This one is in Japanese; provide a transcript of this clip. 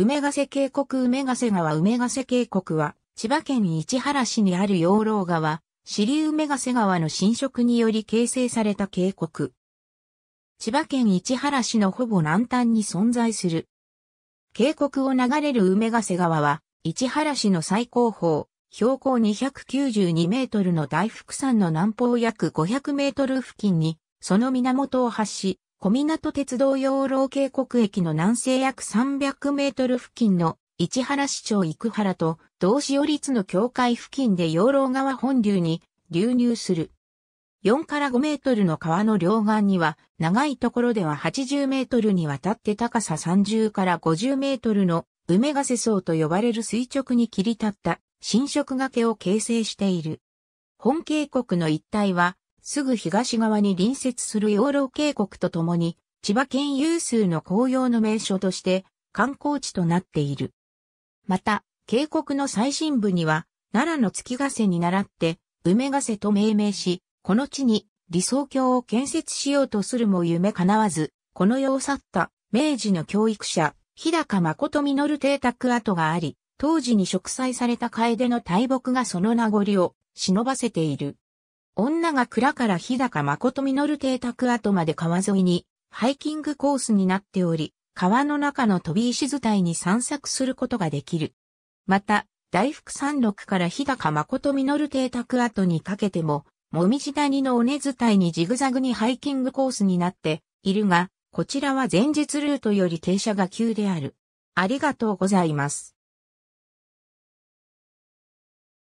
梅ヶ瀬渓谷梅ヶ瀬川梅ヶ瀬渓谷は、千葉県市原市にある養老川、支流梅ヶ瀬川の浸食により形成された渓谷。千葉県市原市のほぼ南端に存在する。渓谷を流れる梅ヶ瀬川は、市原市の最高峰、標高292メートルの大福山の南方約500メートル付近に、その源を発し、小湊鉄道養老渓谷駅の南西約300メートル付近の市原市長生原と同市寄立の境界付近で養老川本流に流入する。4から5メートルの川の両岸には、長いところでは80メートルにわたって高さ30から50メートルの梅ヶ瀬層と呼ばれる垂直に切り立った新色崖を形成している。本渓谷の一帯はすぐ東側に隣接する養老渓谷とともに、千葉県有数の紅葉の名所として観光地となっている。また、渓谷の最深部には、奈良の月ヶ瀬に倣って、梅ヶ瀬と命名し、この地に理想郷を建設しようとするも夢叶わず、この世を去った明治の教育者、日高誠実邸宅跡があり、当時に植栽された楓の大木がその名残を忍ばせている。女が蔵から日高誠実邸宅跡まで川沿いにハイキングコースになっており、川の中の飛び石伝いに散策することができる。また、大福山麓から日高誠実邸宅跡にかけても、もみじ谷の尾根伝いにジグザグにハイキングコースになっているが、こちらは前日ルートより停車が急である。ありがとうございます。